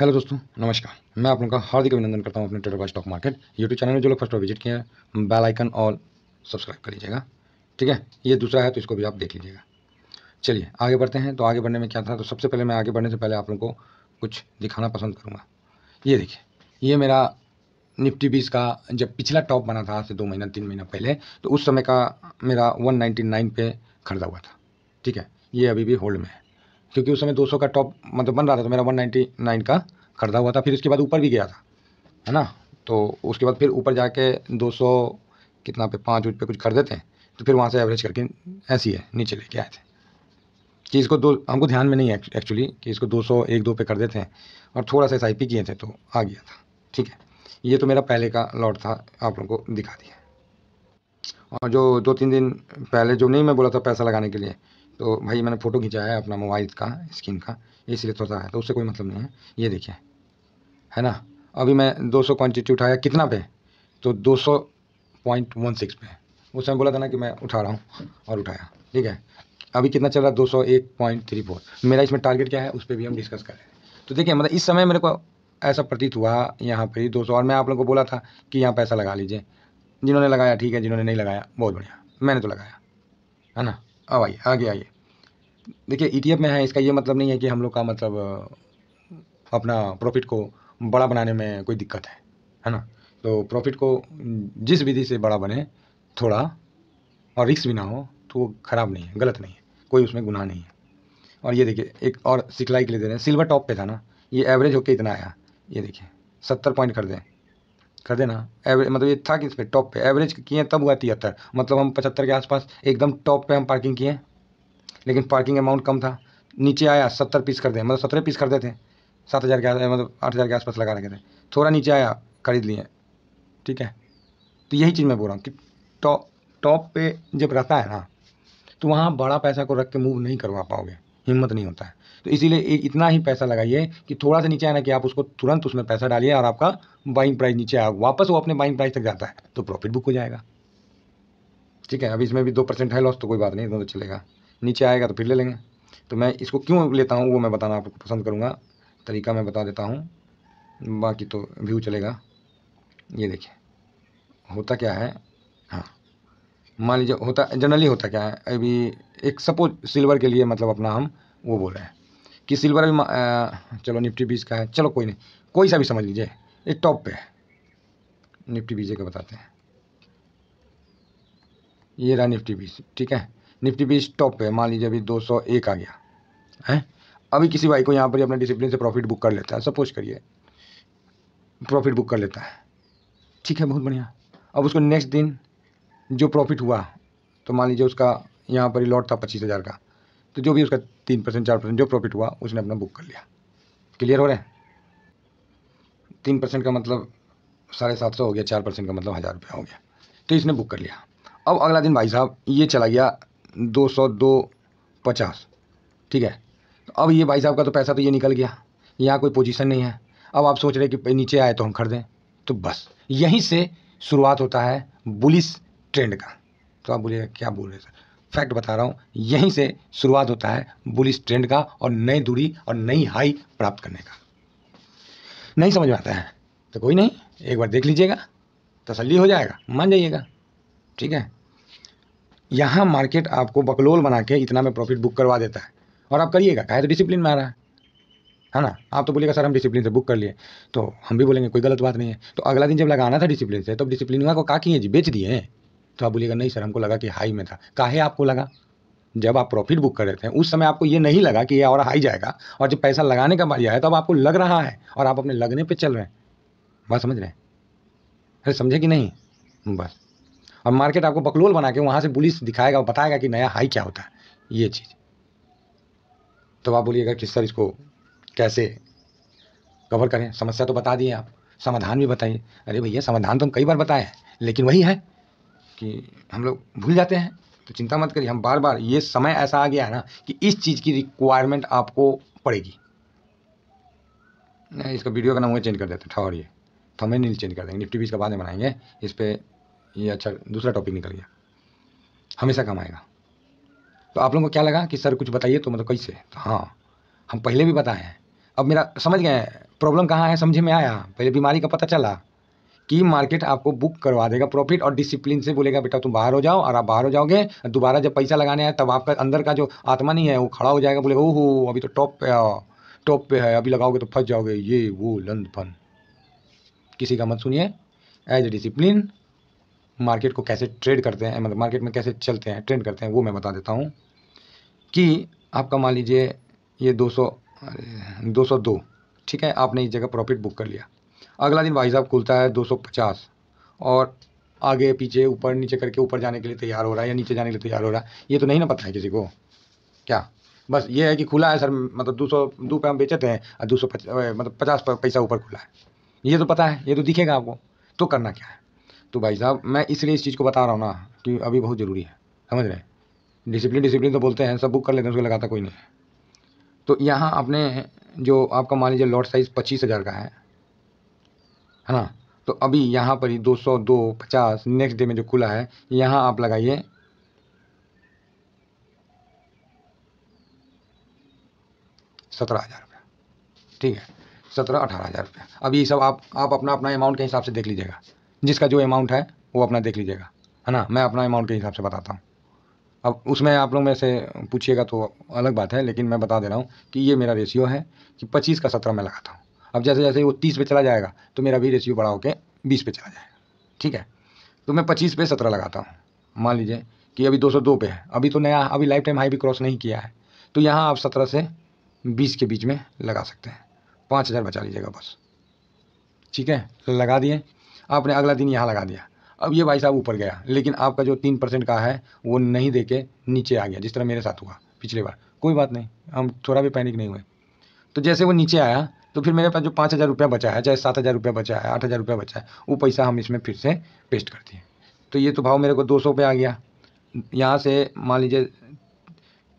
hello दोस्तों नमस्कार मैं आप लोगों का हार्दिक अभिनंदन करता हूँ अपने ट्रेडर का स्टॉक मार्केट यूट्यूब चैनल में जो लोग फर्स्ट विजिट किए हैं बेल आइकन और सब्सक्राइब कर लीजिएगा ठीक है ये दूसरा है तो इसको भी आप देख लीजिएगा चलिए आगे बढ़ते हैं तो आगे बढ़ने में क्या था तो सबसे पहले मैं आगे बढ़ने से पहले आप लोगों को कुछ दिखाना पसंद करूँगा ये देखिए ये मेरा निफ्टी बीस का जब पिछला टॉप बना था आज से दो महीना तीन महीना पहले तो उस समय का मेरा वन नाइन्टी नाइन पे खरीदा हुआ था ठीक है ये अभी भी होल्ड में है क्योंकि उस समय दो सौ का टॉप मतलब बन रहा था तो मेरा वन नाइन्टी नाइन का खरीदा हुआ था फिर उसके बाद ऊपर भी गया था है ना तो उसके बाद फिर ऊपर जाके दो सौ कितना पे पाँच पे कुछ खरीदे थे तो फिर वहाँ से एवरेज करके ऐसी है नीचे लेके आए थे कि इसको दो हमको ध्यान में नहीं है एक्चुअली कि इसको दो सौ एक दो पे कर देते हैं और थोड़ा सा एस आई पी किए थे तो आ गया था ठीक है ये तो मेरा पहले का लॉट था आप लोगों को दिखा दिया और जो दो तीन दिन पहले जो नहीं मैं बोला था पैसा लगाने के लिए तो भाई मैंने फ़ोटो खिंचाया है अपना मोबाइल का स्क्रीन का इसलिए थोड़ा है तो उससे कोई मतलब नहीं है ये देखिए है ना अभी मैं 200 क्वान्टिटी उठाया कितना पे तो 200.16 पे उस समय बोला था ना कि मैं उठा रहा हूँ और उठाया ठीक है अभी कितना चल रहा है दो सौ एक पॉइंट थ्री फोर मेरा इसमें टारगेट क्या है उस पर भी हम डिस्कस कर रहे हैं तो देखिए मतलब इस समय मेरे को ऐसा प्रतीत हुआ यहाँ पर ही दो सौ और मैं आप लोग को बोला था कि यहाँ पैसा लगा लीजिए जिन्होंने लगाया ठीक है जिन्होंने नहीं लगाया बहुत बढ़िया मैंने तो लगाया है ना अब आइए आगे आइए देखिए ई e में है इसका ये मतलब नहीं है कि हम लोग का मतलब अपना प्रॉफिट को बड़ा बनाने में कोई दिक्कत है है ना तो प्रॉफिट को जिस विधि से बड़ा बने थोड़ा और रिक्स भी ना हो तो वो ख़राब नहीं है गलत नहीं है कोई उसमें गुनाह नहीं है और ये देखिए एक और सिखलाई के लिए दे रहे हैं सिल्वर टॉप पे था ना ये एवरेज होकर इतना आया ये देखिए सत्तर पॉइंट कर दें कर देना एवरेज मतलब ये था किस पे टॉप पे एवरेज किए तब हुआ तिहत्तर मतलब हम पचहत्तर के आसपास एकदम टॉप पे हम पार्किंग किए लेकिन पार्किंग अमाउंट कम था नीचे आया सत्तर पीस कर दे मतलब सत्रह पीस कर देते सात हज़ार के मतलब आठ हज़ार के आसपास लगा रखे थे थोड़ा नीचे आया खरीद लिए ठीक है तो यही चीज़ मैं बोल रहा हूँ कि टॉप टॉप पे जब रहता है ना तो वहाँ बड़ा पैसा को रख के मूव नहीं करवा पाओगे हिम्मत नहीं होता है तो इसीलिए इतना ही पैसा लगाइए कि थोड़ा सा नीचे आना कि आप उसको तुरंत उसमें पैसा डालिए और आपका बाइंग प्राइस नीचे आ वापस वो अपने बाइंग प्राइस तक जाता है तो प्रॉफिट बुक हो जाएगा ठीक है अभी इसमें भी दो परसेंट है लॉस तो कोई बात नहीं इतना तो चलेगा नीचे आएगा तो फिर ले लेंगे तो मैं इसको क्यों लेता हूँ वो मैं बताना आपको पसंद करूँगा तरीका मैं बता देता हूँ बाकी तो व्यू चलेगा ये देखिए होता क्या है हाँ मान लीजिए होता जनरली होता क्या है अभी एक सपोज सिल्वर के लिए मतलब अपना हम वो बोल रहे हैं कि सिल्वर भी आ, चलो निफ्टी बीज का है चलो कोई नहीं कोई सा भी समझ लीजिए ये टॉप पे है निफ्टी बीजे का बताते हैं ये रहा निफ्टी बीज ठीक है निफ्टी बीज टॉप पे मान लीजिए अभी दो सौ एक आ गया है अभी किसी भाई को यहाँ पर अपने डिसिप्लिन से प्रॉफिट बुक कर लेता है सपोज करिए प्रॉफिट बुक कर लेता है ठीक है बहुत बढ़िया अब उसको नेक्स्ट दिन जो प्रॉफिट हुआ तो मान लीजिए उसका यहाँ पर लॉट था पच्चीस हज़ार का तो जो भी उसका तीन परसेंट चार परसेंट जो प्रॉफिट हुआ उसने अपना बुक कर लिया क्लियर हो रहा है तीन परसेंट का मतलब साढ़े सात सौ हो गया चार परसेंट का मतलब हज़ार रुपया हो गया तो इसने बुक कर लिया अब अगला दिन भाई साहब ये चला गया दो सौ दो पचास ठीक है तो अब ये भाई साहब का तो पैसा तो ये निकल गया यहाँ कोई पोजीशन नहीं है अब आप सोच रहे कि नीचे आए तो हम खरीदें तो बस यहीं से शुरुआत होता है बुलिस ट्रेंड का तो आप बोलिएगा क्या बोल रहे सर फैक्ट बता रहा हूँ यहीं से शुरुआत होता है बुलिस ट्रेंड का और नई दूरी और नई हाई प्राप्त करने का नहीं समझ में आता है तो कोई नहीं एक बार देख लीजिएगा तसल्ली हो जाएगा मान जाइएगा ठीक है यहाँ मार्केट आपको बकलोल बना के इतना में प्रॉफिट बुक करवा देता है और आप करिएगा कहे तो डिसिप्लिन में आ रहा है है ना आप तो बोलिएगा सर हम डिसिप्लिन से बुक कर लिए तो हम भी बोलेंगे कोई गलत बात नहीं है तो अगला दिन जब लगाना था डिसिप्लिन से तब तो डिसिप्लिन हुआ को का किए जी बेच दिए तो आप बोलिएगा नहीं सर हमको लगा कि हाई में था काहे आपको लगा जब आप प्रॉफिट बुक कर रहे थे उस समय आपको ये नहीं लगा कि ये और हाई जाएगा और जब पैसा लगाने का बारी आया तो अब आपको लग रहा है और आप अपने लगने पे चल रहे हैं बात समझ रहे हैं अरे समझे कि नहीं बस और मार्केट आपको बकलोल बना के वहाँ से पुलिस दिखाएगा और बताएगा कि नया हाई क्या होता है ये चीज़ तो आप बोलिएगा कि सर इसको कैसे कवर करें समस्या तो बता दिए आप समाधान भी बताइए अरे भैया समाधान तो हम कई बार बताए हैं लेकिन वही है कि हम लोग भूल जाते हैं तो चिंता मत करिए हम बार बार ये समय ऐसा आ गया है ना कि इस चीज़ की रिक्वायरमेंट आपको पड़ेगी नहीं इसका वीडियो का नाम वो चेंज कर देते ठहरिए तो हमें नील चेंज कर देंगे निफ्टी बीस का बाद में बनाएंगे इस पर ये अच्छा दूसरा टॉपिक निकल गया हमेशा कम आएगा तो आप लोगों को क्या लगा कि सर कुछ बताइए तो मतलब कैसे तो हाँ हम पहले भी बताए हैं अब मेरा समझ गए प्रॉब्लम कहाँ है समझ में आया पहले बीमारी का पता चला कि मार्केट आपको बुक करवा देगा प्रॉफिट और डिसिप्लिन से बोलेगा बेटा तुम बाहर हो जाओ और आप बाहर हो जाओगे दोबारा जब पैसा लगाने आए तब आपका अंदर का जो आत्मा नहीं है वो खड़ा हो जाएगा बोलेगा ओहो अभी तो टॉप पे टॉप पे है अभी लगाओगे तो फंस जाओगे ये वो लंद फन किसी का मत सुनिए एज ए डिसिप्लिन मार्केट को कैसे ट्रेड करते हैं मतलब मार्केट में कैसे चलते हैं ट्रेड करते हैं वो मैं बता देता हूँ कि आपका मान लीजिए ये दो सौ दो ठीक है आपने इस जगह प्रॉफिट बुक कर लिया अगला दिन भाई साहब खुलता है 250 और आगे पीछे ऊपर नीचे करके ऊपर जाने के लिए तैयार हो रहा है या नीचे जाने के लिए तैयार हो रहा है ये तो नहीं ना पता है किसी को क्या बस ये है कि खुला है सर मतलब दो सौ दो पे हम बेचे थे और दो सौ मतलब पचास पैसा ऊपर खुला है ये तो पता है ये तो दिखेगा आपको तो करना क्या है तो भाई साहब मैं इसलिए इस चीज़ को बता रहा हूँ ना कि अभी बहुत ज़रूरी है समझ रहे हैं डिसिप्लिन डिसिप्लिन तो बोलते हैं सब बुक कर लेते हैं उसको लगाता कोई नहीं तो यहाँ आपने जो आपका मान लीजिए लॉट साइज़ पच्चीस हज़ार का है है ना तो अभी यहाँ पर ही दो सौ दो पचास नेक्स्ट डे में जो खुला है यहाँ आप लगाइए सत्रह हज़ार रुपया ठीक है सत्रह अठारह हज़ार रुपया अब ये सब आप आप अपना अपना अमाउंट के हिसाब से देख लीजिएगा जिसका जो अमाउंट है वो अपना देख लीजिएगा है ना मैं अपना अमाउंट के हिसाब से बताता हूँ अब उसमें आप लोग में से पूछिएगा तो अलग बात है लेकिन मैं बता दे रहा हूँ कि ये मेरा रेशियो है कि पच्चीस का सत्रह मैं लगाता हूँ अब जैसे जैसे वो तीस पे चला जाएगा तो मेरा भी रेशियो बढ़ा होकर बीस पे चला जाएगा ठीक है तो मैं पच्चीस पे सत्रह लगाता हूँ मान लीजिए कि अभी दो सौ दो पे है अभी तो नया अभी लाइफ टाइम हाई भी क्रॉस नहीं किया है तो यहाँ आप सत्रह से बीस के बीच में लगा सकते हैं पाँच हज़ार बचा लीजिएगा बस ठीक है लगा दिए आपने अगला दिन यहाँ लगा दिया अब ये भाई साहब ऊपर गया लेकिन आपका जो तीन परसेंट का है वो नहीं दे के नीचे आ गया जिस तरह मेरे साथ हुआ पिछले बार कोई बात नहीं हम थोड़ा भी पैनिक नहीं हुए तो जैसे वो नीचे आया तो फिर मेरे पास जो पाँच हज़ार रुपया बचा है चाहे सात हज़ार रुपया बचा है आठ हज़ार रुपया बचा है वो पैसा हम इसमें फिर से पेस्ट करते हैं तो ये तो भाव मेरे को दो सौ आ गया यहाँ से मान लीजिए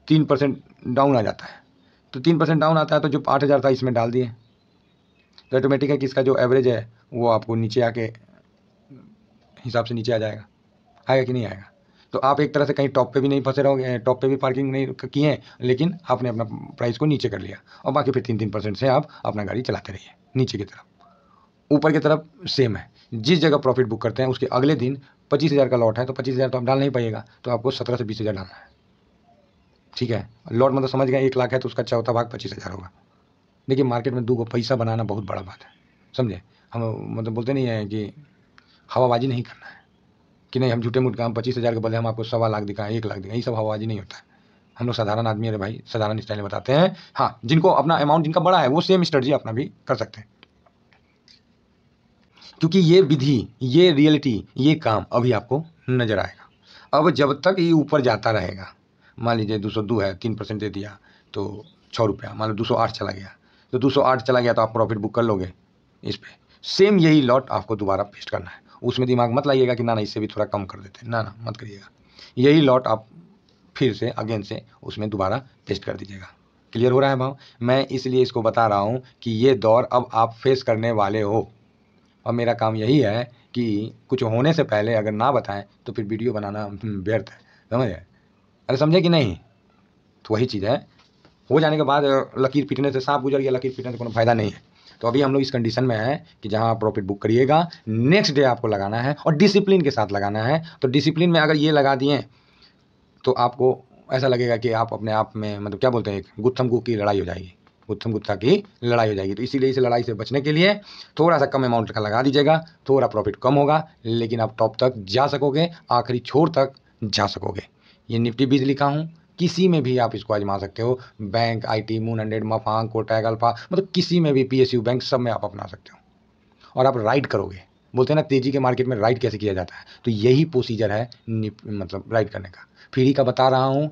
तीन परसेंट डाउन आ जाता है तो तीन परसेंट डाउन आता है तो जो आठ हज़ार था इसमें डाल दिए तो ऑटोमेटिक है कि इसका जो एवरेज है वो आपको नीचे आके हिसाब से नीचे आ जाएगा आएगा कि नहीं आएगा तो आप एक तरह से कहीं टॉप पे भी नहीं फंसे रहोगे टॉप पे भी पार्किंग नहीं किए हैं लेकिन आपने अपना प्राइस को नीचे कर लिया और बाकी फिर तीन तीन परसेंट से आप अपना गाड़ी चलाते रहिए नीचे की तरफ ऊपर की तरफ सेम है जिस जगह प्रॉफिट बुक करते हैं उसके अगले दिन पच्चीस हज़ार का लॉट है तो पच्चीस हज़ार तो आप डाल नहीं पाइएगा तो आपको सत्रह से बीस हज़ार डालना है ठीक है लॉट मतलब समझ गए एक लाख है तो उसका चौथा भाग पच्चीस हज़ार होगा देखिए मार्केट में दो को पैसा बनाना बहुत बड़ा बात है समझे हम मतलब बोलते नहीं हैं कि हवाबाजी नहीं करना है कि नहीं हम झूठे मूठ काम पच्चीस हज़ार के बदले हम आपको सवा लाख दिखाएं एक लाख दिखाएं ये सब हवाबाजी नहीं होता है हम लोग साधारण आदमी अरे भाई साधारण स्टाइल में बताते हैं हाँ जिनको अपना अमाउंट जिनका बड़ा है वो सेम स्ट्रेटजी अपना भी कर सकते हैं क्योंकि ये विधि ये रियलिटी ये काम अभी आपको नज़र आएगा अब जब तक ये ऊपर जाता रहेगा मान लीजिए दो सौ दो है तीन परसेंट दे दिया तो छः रुपया मान लो दो सौ आठ चला गया तो दो सौ आठ चला गया तो आप प्रॉफिट बुक कर लोगे इस पर सेम यही लॉट आपको दोबारा पेस्ट करना है उसमें दिमाग मत लाइएगा कि ना ना इससे भी थोड़ा कम कर देते हैं ना ना मत करिएगा यही लॉट आप फिर से अगेन से उसमें दोबारा पेस्ट कर दीजिएगा क्लियर हो रहा है भाव मैं इसलिए इसको बता रहा हूँ कि ये दौर अब आप फेस करने वाले हो और मेरा काम यही है कि कुछ होने से पहले अगर ना बताएं तो फिर वीडियो बनाना हम्म, व्यर्थ है समझ गए अरे समझे कि नहीं तो वही चीज़ है हो जाने के बाद लकीर पीटने से सांप गुजर गया लकीर पीटने से कोई फ़ायदा नहीं है तो अभी हम लोग इस कंडीशन में है कि जहाँ आप प्रॉफिट बुक करिएगा नेक्स्ट डे आपको लगाना है और डिसिप्लिन के साथ लगाना है तो डिसिप्लिन में अगर ये लगा दिए तो आपको ऐसा लगेगा कि आप अपने आप में मतलब क्या बोलते हैं गुत्थम गु की लड़ाई हो जाएगी गुत्थम गुत्था की लड़ाई हो जाएगी तो इसीलिए इस लड़ाई से बचने के लिए थोड़ा सा कम अमाउंट का लगा दीजिएगा थोड़ा प्रॉफिट कम होगा लेकिन आप टॉप तक जा सकोगे आखिरी छोर तक जा सकोगे ये निफ्टी बीज लिखा हूँ किसी में भी आप इसको आजमा सकते हो बैंक आईटी मून हंड्रेड मफांग कोटैग अल्फा मतलब किसी में भी पीएसयू बैंक सब में आप अपना सकते हो और आप राइड करोगे बोलते हैं ना तेजी के मार्केट में राइड कैसे किया जाता है तो यही प्रोसीजर है मतलब राइड करने का फ्री का बता रहा हूँ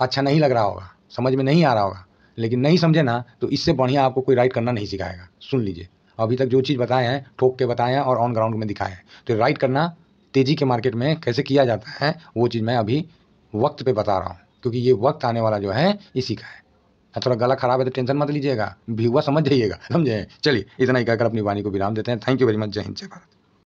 अच्छा नहीं लग रहा होगा समझ में नहीं आ रहा होगा लेकिन नहीं समझे ना तो इससे बढ़िया आपको कोई राइड करना नहीं सिखाएगा सुन लीजिए अभी तक जो चीज़ बताए हैं ठोक के बताए हैं और ऑन ग्राउंड में दिखाए हैं तो राइड करना तेज़ी के मार्केट में कैसे किया जाता है वो चीज़ मैं अभी वक्त पे बता रहा हूँ क्योंकि ये वक्त आने वाला जो है इसी का है थोड़ा गला खराब है तो टेंशन मत लीजिएगा भी हुआ समझ जाइएगा समझे चलिए इतना ही कहकर अपनी वाणी को विराम देते हैं थैंक यू वेरी मच जय हिंद जय भारत